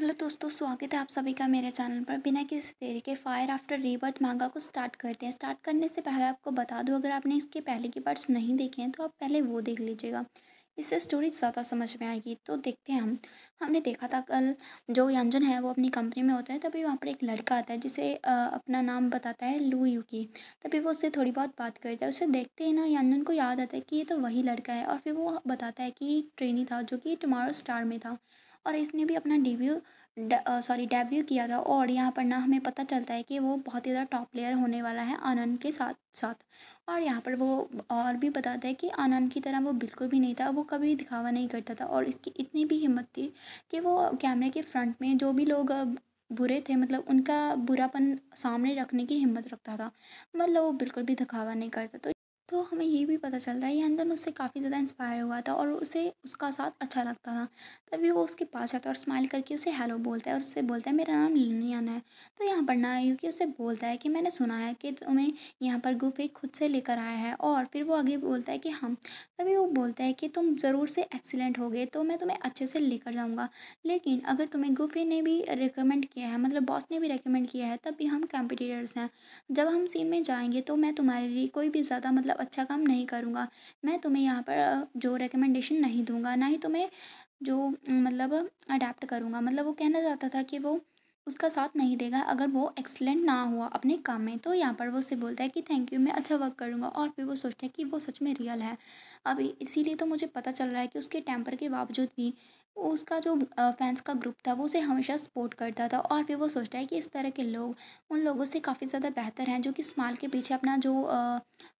Hello दोस्तों स्वागत है आप सभी का मेरे चैनल पर बिना किसी देरी के फायर आफ्टर रीबर्थ मांगा को स्टार्ट करते हैं स्टार्ट करने से पहले आपको बता दूं अगर आपने इसके पहले के पार्ट्स नहीं देखे हैं तो आप पहले वो देख लीजिएगा इससे स्टोरी ज़्यादा समझ में आएगी तो देखते हैं हम हमने देखा था कल जो यंजन है वो अपनी कंपनी में होता है तभी वहाँ पर एक लड़का आता है जिसे अपना नाम बताता है लू की तभी वो उससे थोड़ी बहुत बात करता है उसे देखते ही ना यंजन को याद आता है कि ये तो वही लड़का है और फिर वो बताता है कि ट्रेनी था जो कि टमारो स्टार में था और इसने भी अपना डिब्यू सॉरी डेब्यू किया था और यहाँ पर ना हमें पता चलता है कि वो बहुत ही ज़्यादा टॉप प्लेयर होने वाला है आनंद के साथ साथ और यहाँ पर वो और भी बताता है कि आनंद की तरह वो बिल्कुल भी नहीं था वो कभी दिखावा नहीं करता था और इसकी इतनी भी हिम्मत थी कि वो कैमरे के फ्रंट में जो भी लोग बुरे थे मतलब उनका बुरापन सामने रखने की हिम्मत रखता था मतलब वो बिल्कुल भी दिखावा नहीं करता तो तो हमें ये भी पता चलता है ये अंदर में उससे काफ़ी ज़्यादा इंस्पायर हुआ था और उसे उसका साथ अच्छा लगता था तभी वो उसके पास जाता है और स्माइल करके उसे हेलो बोलता है और उससे बोलता है मेरा नाम लिनियन है तो यहाँ पर ना क्योंकि उसे बोलता है कि मैंने सुना है कि तुम्हें यहाँ पर गुफे खुद से लेकर आया है और फिर वो आगे बोलता है कि हम हाँ। तभी वो बोलता है कि तुम ज़रूर से एक्सीलेंट हो गए तो मैं तुम्हें अच्छे से लेकर जाऊँगा लेकिन अगर तुम्हें गुफे ने भी रिकमेंड किया है मतलब बॉस ने भी रिकमेंड किया है तब भी हम कंपिटिटर्स हैं जब हम सीन में जाएंगे तो मैं तुम्हारे लिए कोई भी ज़्यादा मतलब अच्छा काम नहीं करूँगा मैं तुम्हें यहाँ पर जो रिकमेंडेशन नहीं दूँगा ना ही तुम्हें जो मतलब अडेप्ट करूँगा मतलब वो कहना चाहता था कि वो उसका साथ नहीं देगा अगर वो एक्सलेंट ना हुआ अपने काम में तो यहाँ पर वो उससे बोलता है कि थैंक यू मैं अच्छा वर्क करूँगा और फिर वो सोचता है कि वो सच में रियल है अब इसीलिए तो मुझे पता चल रहा है कि उसके टेम्पर के बावजूद भी उसका जो फैंस का ग्रुप था वो उसे हमेशा सपोर्ट करता था और फिर वो सोचता है कि इस तरह के लोग उन लोगों से काफ़ी ज़्यादा बेहतर हैं जो कि स्माल के पीछे अपना जो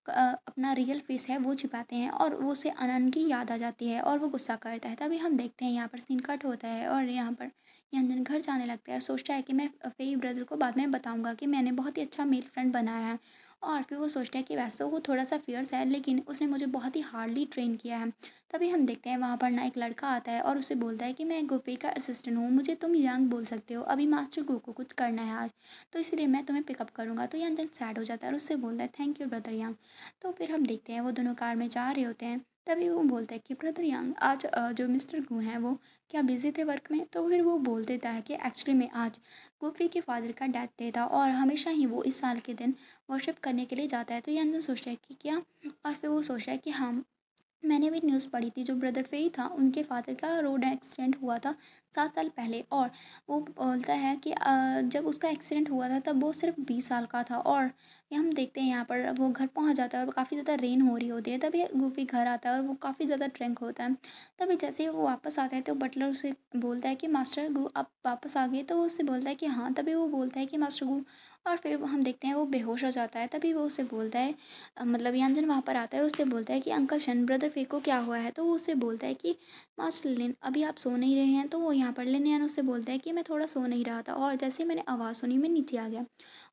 अपना रियल फेस है वो छिपाते हैं और वो उसे अनन की याद आ जाती है और वो गुस्सा करता है तभी हम देखते हैं यहाँ पर सीन कट होता है और यहाँ पर यंजन घर जाने लगता है और सोचता है कि मैं फेई ब्रदर को बाद में बताऊँगा कि मैंने बहुत ही अच्छा मेल फ्रेंड बनाया है और फिर वो सोचते हैं कि वैसे तो वो थोड़ा सा फियर्स है लेकिन उसने मुझे बहुत ही हार्डली ट्रेन किया है तभी हम देखते हैं वहाँ पर ना एक लड़का आता है और उसे बोलता है कि मैं गुफे का असिस्टेंट हूँ मुझे तुम यंग बोल सकते हो अभी मास्टर गो को कुछ करना है आज तो इसलिए मैं तुम्हें पिकअप करूँगा तो यंग जंग सैड हो जाता है और उससे बोलता है थैंक यू ब्रदर यंग तो फिर हम देखते हैं वो दोनों कार में जा रहे होते हैं तभी वो बोलता है कि ब्रदर यांग आज जो मिस्टर गु हैं वो क्या बिज़ी थे वर्क में तो फिर वो बोल देता है कि एक्चुअली में आज गोफी के फादर का डेथ डे था और हमेशा ही वो इस साल के दिन वर्शिप करने के लिए जाता है तो यांजन सोचता है कि क्या और फिर वो सोचता है कि हम हाँ, मैंने भी न्यूज़ पढ़ी थी जो ब्रदर फेई था उनके फादर का रोड एक्सीडेंट हुआ था सात साल पहले और वो बोलता है कि जब उसका एक्सीडेंट हुआ था तब वो सिर्फ बीस साल का था और हम देखते हैं यहाँ पर वो घर पहुँच जाता है और काफ़ी ज़्यादा रेन हो रही होती है तभी गुफी घर आता है और वो काफ़ी ज़्यादा ड्रंक होता है तभी जैसे वो वापस आता है तो बटलर उसे बोलता है कि मास्टर गु आप वापस आ गए तो वो उससे बोलता है कि हाँ तभी वो बोलता है कि मास्टर गु और फिर हम देखते हैं वो बेहोश हो जाता है तभी वो उसे बोलता है मतलब यंजन वहाँ पर आता है और उससे बोलता है कि अंकल शन ब्रदर फे को क्या हुआ है तो वो उससे बोलता है कि मास्टर लिन अभी आप सो नहीं रहे हैं तो वो यहाँ पर लेन यान उससे बोलता है कि मैं थोड़ा सो नहीं रहा था और जैसे मैंने आवाज़ सुनी मैं नीचे आ गया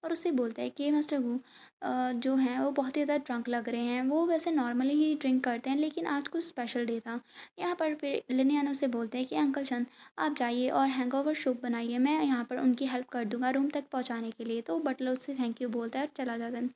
और उससे बोलता है कि मास्टर गू जो हैं वो बहुत ही ज़्यादा ड्रंक लग रहे हैं। वो वैसे नॉर्मली ही ड्रिंक करते हैं लेकिन आज कुछ स्पेशल डे था। यहाँ पर फिर लिनियन उसे बोलते हैं कि अंकल चंद आप जाइए और हैंगओवर शूप बनाइए मैं यहाँ पर उनकी हेल्प कर दूँगा रूम तक पहुँचाने के लिए। तो बटलर उससे थैंक यू बोलता है और चला जाता है।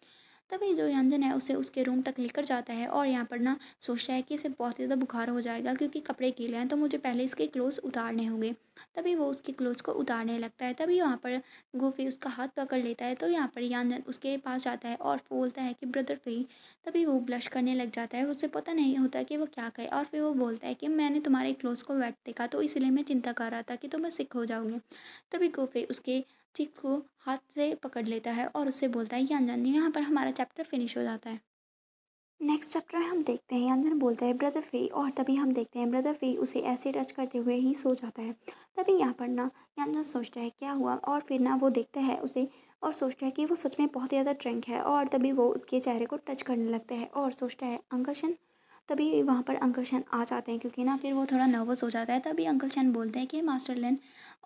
तभी जो यंजन है उसे उसके रूम तक लेकर जाता है और यहाँ पर ना सोचता है कि इसे बहुत ज़्यादा बुखार हो जाएगा क्योंकि कपड़े गीले हैं तो मुझे पहले इसके क्लोथ्स उतारने होंगे तभी वो उसके क्लोथ्स को उतारने लगता है तभी वहाँ पर गोफी उसका हाथ पकड़ लेता है तो यहाँ पर यंजन उसके पास जाता है और बोलता है कि ब्रदर फी तभी वो ब्लश करने लग जाता है उसे पता नहीं होता कि वो क्या कहे और फिर वो बोलता है कि मैंने तुम्हारे क्लोथ्स को वैट देखा तो इसलिए मैं चिंता कर रहा था कि तुम सिक हो जाओगे तभी गोफी उसके चिक को हाथ से पकड़ लेता है और उससे बोलता है यान जान यहाँ पर हमारा चैप्टर फिनिश हो जाता है नेक्स्ट चैप्टर हम देखते हैं यानजन बोलता है ब्रदर फे और तभी हम देखते हैं ब्रदर फे उसे ऐसे टच करते हुए ही सो जाता है तभी यहाँ पर ना यानजन सोचता है क्या हुआ और फिर ना वो देखता है उसे और सोचता है कि वो सच में बहुत ज़्यादा ड्रंक है और तभी वो उसके चेहरे को टच करने लगता है और सोचता है अंकशन तभी वहाँ पर अंकल शैन आ जाते हैं क्योंकि ना फिर वो थोड़ा नर्वस हो जाता है तभी अंकल शैन बोलते हैं कि मास्टर लिन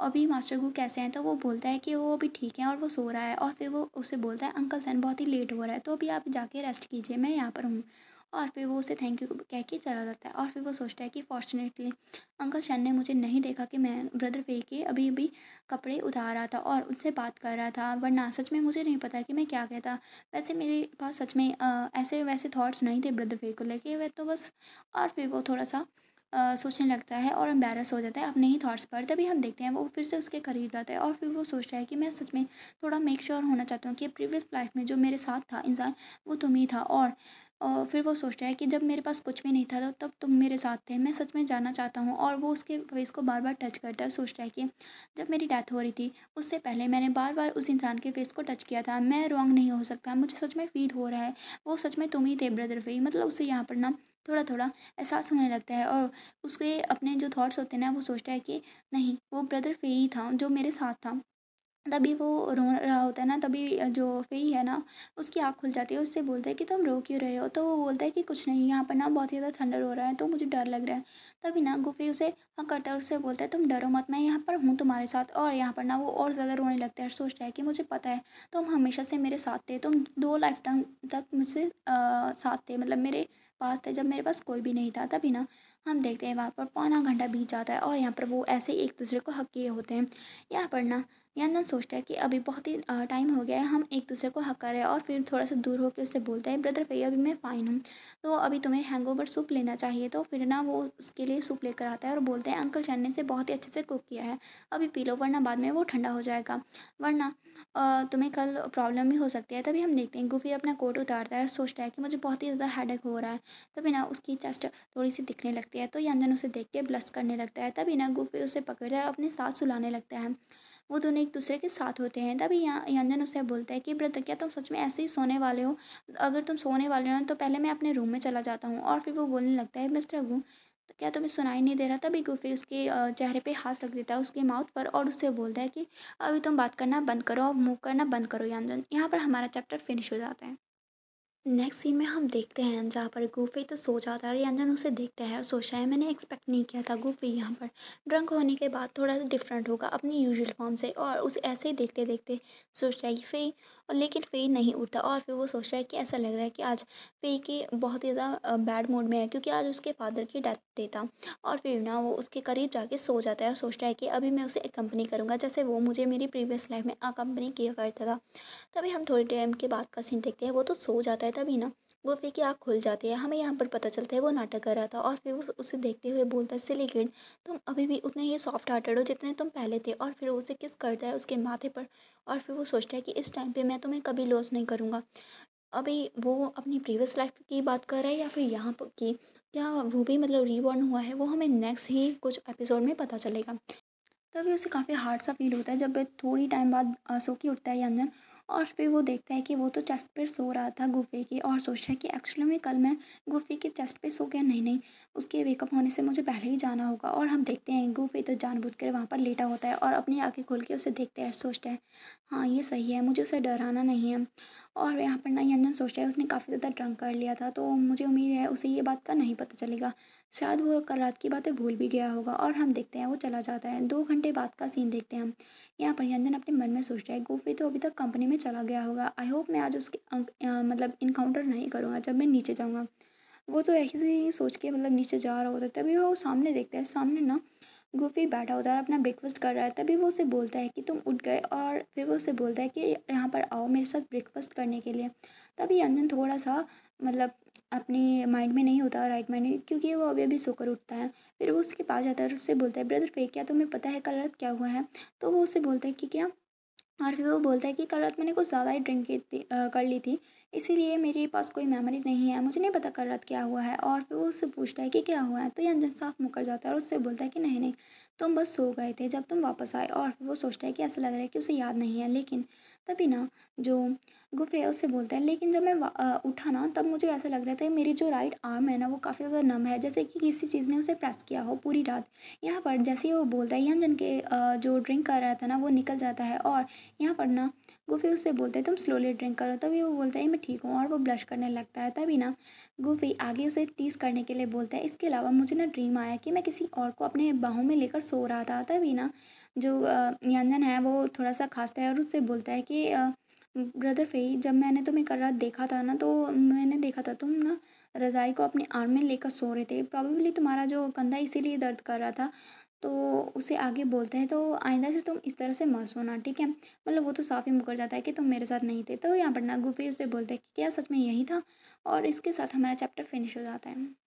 अभी मास्टर गु कैसे हैं तो वो बोलता है कि वो अभी ठीक है और वो सो रहा है और फिर वो उसे बोलता है अंकल शैन बहुत ही लेट हो रहा है तो अभी आप जाके रेस्ट कीजिए मैं यहाँ पर हूँ और फिर वो उसे थैंक यू कह के चला जाता है और फिर वो सोचता है कि फॉर्चुनेटली अंकल शन ने मुझे नहीं देखा कि मैं ब्रदर फे के अभी अभी कपड़े उतार रहा था और उनसे बात कर रहा था वरना सच में मुझे नहीं पता कि मैं क्या कहता वैसे मेरे पास सच में आ, ऐसे वैसे थाट्स नहीं थे ब्रदर फे को लेके वह तो बस और फिर वो थोड़ा सा आ, सोचने लगता है और एम्बेरस हो जाता है अपने ही थाट्स पर तभी हम देखते हैं वो फिर से उसके करीब जाता है और फिर वो सोचता है कि मैं सच में थोड़ा मेक श्योर sure होना चाहता हूँ कि प्रीवियस लाइफ में जो मेरे साथ था इंसान वो तुम ही था और और फिर वो सोच रहा है कि जब मेरे पास कुछ भी नहीं था तो तब तुम मेरे साथ थे मैं सच में जाना चाहता हूँ और वो उसके फेस को बार बार टच करता है सोच रहा है कि जब मेरी डेथ हो रही थी उससे पहले मैंने बार बार उस इंसान के फेस को टच किया था मैं रॉन्ग नहीं हो सकता मुझे सच में फील हो रहा है वो सच में तुम ही थे ब्रदर फे मतलब उसे यहाँ पर ना थोड़ा थोड़ा एहसास होने लगता है और उसके अपने जो थाट्स होते हैं ना वो सोचता है कि नहीं वो ब्रदर फे ही था जो मेरे साथ था तभी वो रो रहा होता है ना तभी जो फेई है ना उसकी आँख खुल जाती है उससे बोलता है कि तुम रो क्यों रहे हो तो वो बोलता है कि कुछ नहीं यहाँ पर ना बहुत ही ज़्यादा थंडर हो रहा है तो मुझे डर लग रहा है तभी ना गुफे उसे हाँ करता है और उससे बोलता है तुम डरो मत मैं यहाँ पर हूँ तुम्हारे साथ और यहाँ पर ना वो और ज़्यादा रोने लगता है और सोचता है कि मुझे पता है तुम हमेशा से मेरे साथ थे तुम दो लाइफ टाइम तक मुझसे साथ थे मतलब मेरे पास थे जब मेरे पास कोई भी नहीं था तभी ना हम देखते हैं वहाँ पर पौना घंटा बीत जाता है और यहाँ पर वो ऐसे एक दूसरे को हक किए होते हैं यहाँ पर ना यंदन सोचता है कि अभी बहुत ही टाइम हो गया है हम एक दूसरे को हक कर रहे हैं और फिर थोड़ा सा दूर होकर उससे बोलते हैं ब्रदर भैया अभी मैं फ़ाइन हूँ तो अभी तुम्हें ओवर सूप लेना चाहिए तो फिर ना वो उसके लिए सूप लेकर आता है और बोलते हैं अंकल चैन ने इसे बहुत ही अच्छे से कुक किया है अभी पी लो वरना बाद में वो ठंडा हो जाएगा वरना तुम्हें कल प्रॉब्लम भी हो सकती है तभी हम देखते हैं गुफी अपना कोट उतारता है और सोचता है कि मुझे बहुत ही ज़्यादा हेडेक हो रहा है तभी तो ना उसकी चेस्ट थोड़ी सी दिखने लगती है तो यंजन उसे देख के ब्लश करने लगता है तभी ना गुफी उसे पकड़ता है और अपने साथ सुलाने लगता है वो दोनों एक दूसरे के साथ होते हैं तभी यंजन उसे बोलता है कि ब्रदर क्या तुम सच में ऐसे ही सोने वाले हो अगर तुम सोने वाले हो तो पहले मैं अपने रूम में चला जाता हूँ और फिर वो बोलने लगता है मिस्टर गु तो क्या तुम्हें सुनाई नहीं दे रहा तभी गुफी उसके चेहरे पे हाथ रख देता है उसके माउथ पर और उससे बोलता है कि अभी तुम बात करना बंद करो और मूव करना बंद करो यंजन यहाँ पर हमारा चैप्टर फिनिश हो जाता है नेक्स्ट सीन में हम देखते हैं जहाँ पर गुफे तो सो जाता है और अंजन उसे देखता है और सोचा है मैंने एक्सपेक्ट नहीं किया था गुफे यहाँ पर ड्रंक होने के बाद थोड़ा सा डिफरेंट होगा अपनी यूजुअल फॉर्म से और उसे ऐसे ही देखते देखते सोचता है कि फिर और लेकिन फ़ेई नहीं उठता और फिर वो सोचता है कि ऐसा लग रहा है कि आज फ़ेई के बहुत ही ज़्यादा बैड मूड में है क्योंकि आज उसके फादर की डेथ डे था और फिर ना वो उसके करीब जाके सो जाता है और सोचता है कि अभी मैं उसे कंपनी करूँगा जैसे वो मुझे मेरी प्रीवियस लाइफ में कंपनी किया करता था तभी हम थोड़ी टाइम के बाद का सीन देखते हैं वो तो सो जाता है तभी ना वो फिर की आँख खुल जाती है हमें यहाँ पर पता चलता है वो नाटक कर रहा था और फिर वो उसे देखते हुए बोलता है सिली किड तुम अभी भी उतने ही सॉफ्ट हार्टेड हो जितने तुम पहले थे और फिर उसे किस करता है उसके माथे पर और फिर वो सोचता है कि इस टाइम पे मैं तुम्हें कभी लॉस नहीं करूँगा अभी वो अपनी प्रीवियस लाइफ की बात कर रहा है या फिर यहाँ पर की या वो भी मतलब रीबॉर्न हुआ है वो हमें नेक्स्ट ही कुछ एपिसोड में पता चलेगा तभी उसे काफ़ी हार्ड सा फील होता है जब थोड़ी टाइम बाद आंसू की उठता है अंजन और फिर वो देखता है कि वो तो चेस्ट पर सो रहा था गुफे के और है कि एक्चुअली में कल मैं गुफे के चेस्ट पर सो गया नहीं नहीं उसके वेकअप होने से मुझे पहले ही जाना होगा और हम देखते हैं गुफे तो जानबूझ कर वहाँ पर लेटा होता है और अपनी आँखें खोल के उसे देखते हैं सोचता है हाँ ये सही है मुझे उसे डराना नहीं है और यहाँ पर ना यंजन सोचता है उसने काफ़ी ज़्यादा ड्रंक कर लिया था तो मुझे उम्मीद है उसे ये बात का नहीं पता चलेगा शायद वो कल रात की बातें भूल भी गया होगा और हम देखते हैं वो चला जाता है दो घंटे बाद का सीन देखते हैं हम यहाँ पर यंजन अपने मन में सोचता है गोफी तो अभी तक कंपनी में चला गया होगा आई होप मैं आज उसके आ, मतलब इनकाउंटर नहीं करूँगा जब मैं नीचे जाऊँगा वो तो ऐसे ही सोच के मतलब नीचे जा रहा होता है तभी वो सामने देखता है सामने ना गोफी बैठा होता है अपना ब्रेकफास्ट कर रहा है तभी वो उसे बोलता है कि तुम उठ गए और फिर वो उसे बोलता है कि यहाँ पर आओ मेरे साथ ब्रेकफास्ट करने के लिए तभी अंजन थोड़ा सा मतलब अपने माइंड में नहीं होता राइट माइंड में क्योंकि वो अभी अभी सोकर उठता है फिर वो उसके पास जाता है और उससे बोलता है ब्रदर फेक क्या तुम्हें पता है कल रात क्या हुआ है तो वो उससे बोलता है कि क्या और फिर वो बोलता है कि कल रात मैंने कुछ ज़्यादा ही ड्रिंक की कर ली थी इसीलिए मेरे पास कोई मेमोरी नहीं है मुझे नहीं पता कल रात क्या हुआ है और फिर वो उससे पूछता है कि क्या हुआ है तो ये अंजन साफ मुकर जाता है और उससे बोलता है कि नहीं नहीं तुम बस सो गए थे जब तुम वापस आए और फिर वो सोचता है कि ऐसा लग रहा है कि उसे याद नहीं है लेकिन तभी ना जो गुफे उससे बोलते हैं लेकिन जब मैं उठा ना तब मुझे ऐसा लग रहा था मेरी जो राइट आर्म है ना वो काफ़ी ज़्यादा नम है जैसे कि किसी चीज़ ने उसे प्रेस किया हो पूरी रात यहाँ पर जैसे ही वो बोलता है यहाँ के जो ड्रिंक कर रहा था ना वो निकल जाता है और यहाँ पर ना गुफे उससे बोलते हैं तुम स्लोली ड्रिंक करो तभी वो बोलता है मैं ठीक हूँ और वो ब्लश करने लगता है तभी ना गुफी आगे उसे तीस करने के लिए बोलता है इसके अलावा मुझे ना ड्रीम आया कि मैं किसी और को अपने बाहों में लेकर सो रहा था तभी ना जो यंजन है वो थोड़ा सा खासता है और उससे बोलता है कि ब्रदर फेई जब मैंने तुम्हें कल रात देखा था ना तो मैंने देखा था तुम ना रज़ाई को अपने आर्म में लेकर सो रहे थे प्रॉबेबली तुम्हारा जो कंधा इसीलिए दर्द कर रहा था तो उसे आगे बोलते हैं तो आइंदा से तुम इस तरह से मत सोना ठीक है मतलब वो तो साफ ही मुकर जाता है कि तुम मेरे साथ नहीं थे तो यहाँ पर ना गुफी उसे बोलते हैं कि क्या सच में यही था और इसके साथ हमारा चैप्टर फिनिश हो जाता है